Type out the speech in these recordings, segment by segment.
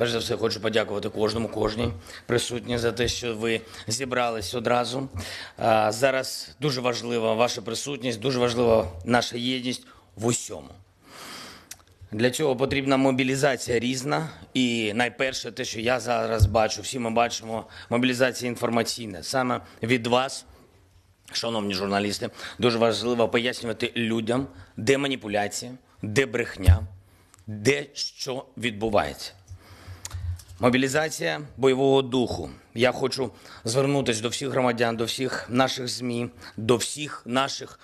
Перш за все, хочу подякувати кожному, кожній присутній за те, що ви зібрались одразу. Зараз дуже важлива ваша присутність, дуже важлива наша єдність в усьому. Для цього потрібна мобілізація різна. І найперше, те, що я зараз бачу, всі ми бачимо, мобілізація інформаційна. Саме від вас, шановні журналісти, дуже важливо пояснювати людям, де маніпуляція, де брехня, де що відбувається. Мобілізація бойового духу. Я хочу звернутися до всіх громадян, до всіх наших змі, до всіх наших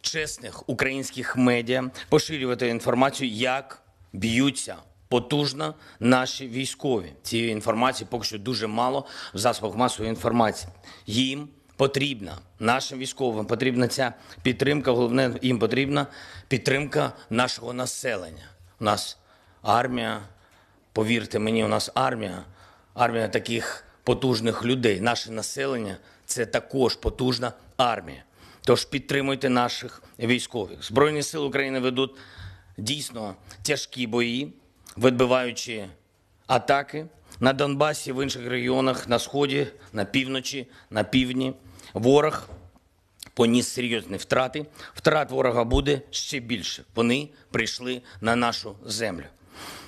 чесних українських медіа, поширювати інформацію, як б'ються потужно наші військові. Цієї інформації поки що дуже мало в засобах масової інформації. Їм потрібна нашим військовим, потрібна ця підтримка. Головне їм потрібна підтримка нашого населення. У нас армія. Повірте мені, у нас армія, армія таких потужних людей. Наше населення це також потужна армія. Тож підтримуйте наших військових. Збройні сили України ведуть дійсно тяжкі бої, відбиваючи атаки на Донбасі, в інших регіонах, на сході, на півночі, на півдні. Ворог поніс серйозні втрати. Втрат ворога буде ще більше. Вони прийшли на нашу землю.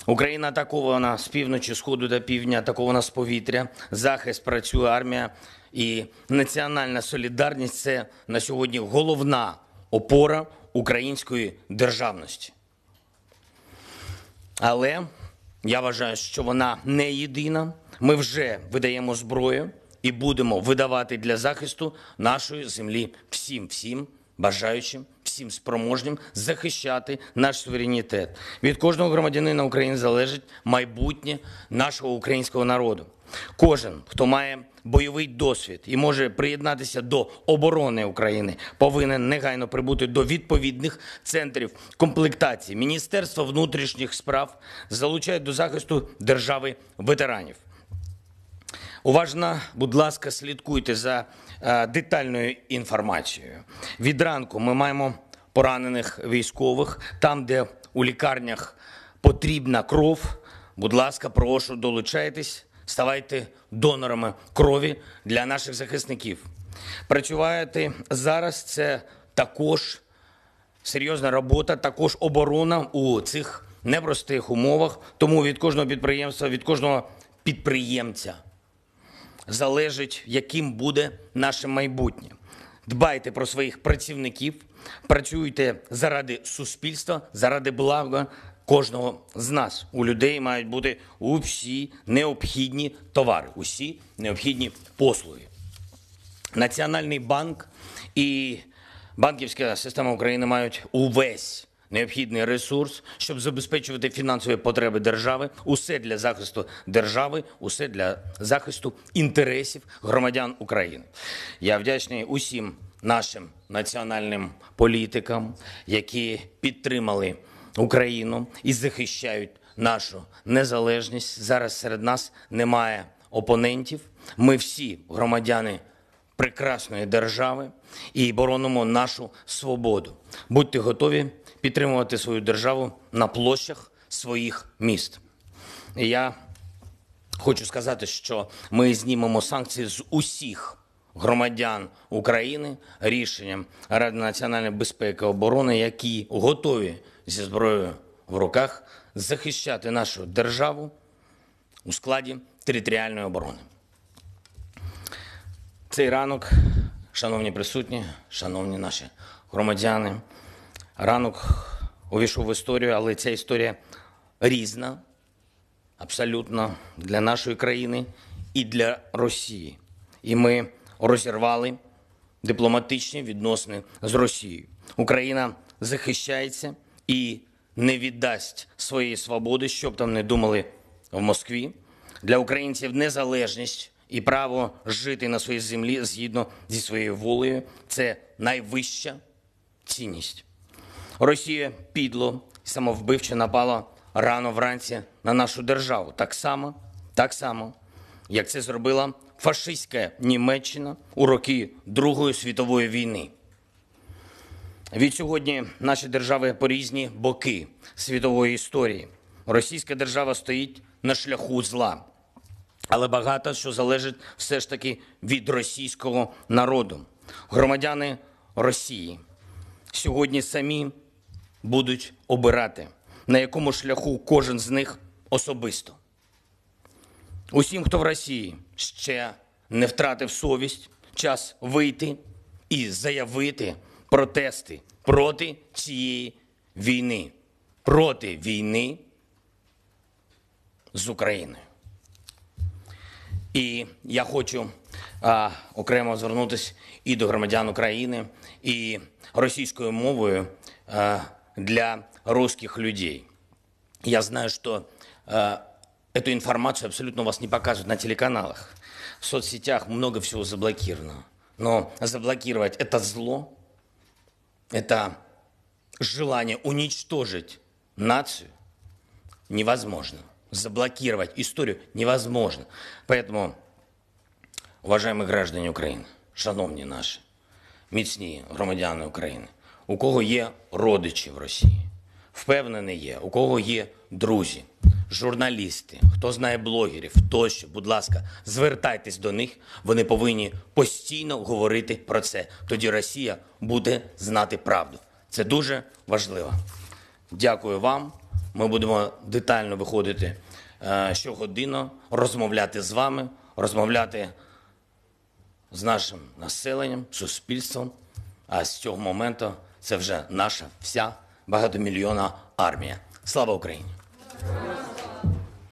Україна атакована з півночі, сходу до півдня, атакована з повітря. Захист працює армія і національна солідарність це на сьогодні головна опора української державності. Але я вважаю, що вона не єдина. Ми вже видаємо зброю і будемо видавати для захисту нашої землі всім, всім бажаючим всім спроможнім захищати наш суверенітет. Від кожного громадянина України залежить майбутнє нашого українського народу. Кожен, хто має бойовий досвід і може приєднатися до оборони України, повинен негайно прибути до відповідних центрів комплектації. Міністерства внутрішніх справ залучає до захисту держави ветеранів. Уважно, будь ласка, слідкуйте за е, детальною інформацією. Від ранку ми маємо поранених військових, там, де у лікарнях потрібна кров. Будь ласка, прошу долучайтесь, ставайте донорами крові для наших захисників. Працювати зараз це також серйозна робота, також оборона у цих непростих умовах. Тому від кожного підприємства, від кожного підприємця залежить, яким буде наше майбутнє. Дбайте про своїх працівників, Працюйте заради суспільства, заради блага кожного з нас. У людей мають бути усі необхідні товари, усі необхідні послуги. Національний банк і банківська система України мають увесь необхідний ресурс, щоб забезпечувати фінансові потреби держави, усе для захисту держави, усе для захисту інтересів громадян України. Я вдячний усім нашим національним політикам, які підтримали Україну і захищають нашу незалежність. Зараз серед нас немає опонентів. Ми всі громадяни. Прекрасної держави і боронимо нашу свободу. Будьте готові підтримувати свою державу на площах своїх міст. Я хочу сказати, що ми знімемо санкції з усіх громадян України рішенням Ради національної безпеки і оборони, які готові зі зброєю в руках захищати нашу державу у складі територіальної оборони. Цей ранок, шановні присутні, шановні наші громадяни, ранок увійшов в історію, але ця історія різна, абсолютно для нашої країни і для Росії. І ми розірвали дипломатичні відносини з Росією. Україна захищається і не віддасть своєї свободи, щоб там не думали в Москві. Для українців незалежність і право жити на своїй землі згідно зі своєю волею це найвища цінність. Росія підло самовбивче напала рано вранці на нашу державу, так само, так само, як це зробила фашистська Німеччина у роки Другої світової війни. Від сьогодні наші держави по різні боки світової історії. Російська держава стоїть на шляху зла, але багато що залежить все ж таки від російського народу. Громадяни Росії сьогодні самі будуть обирати, на якому шляху кожен з них особисто. Усім, хто в Росії ще не втратив совість, час вийти і заявити протести проти цієї війни, проти війни з Україною. І я хочу а, окремо звернутися і до громадян України, і російською мовою а, для русських людей. Я знаю, що а, Эту информацию абсолютно у вас не показывают на телеканалах. В соцсетях много всего заблокировано. Но заблокировать это зло, это желание уничтожить нацию невозможно. Заблокировать историю невозможно. Поэтому, уважаемые граждане Украины, шановні наши, міцні громадяни України, у кого є родичі в Росії, впевнений є, у кого є друзі. журналісти, хто знає блогерів, тощо, будь ласка, звертайтесь до них. Вони повинні постійно говорити про це. Тоді Росія буде знати правду. Це дуже важливо. Дякую вам. Ми будемо детально виходити е, щогодину, розмовляти з вами, розмовляти з нашим населенням, суспільством. А з цього моменту це вже наша вся багатомільйонна армія. Слава Україні!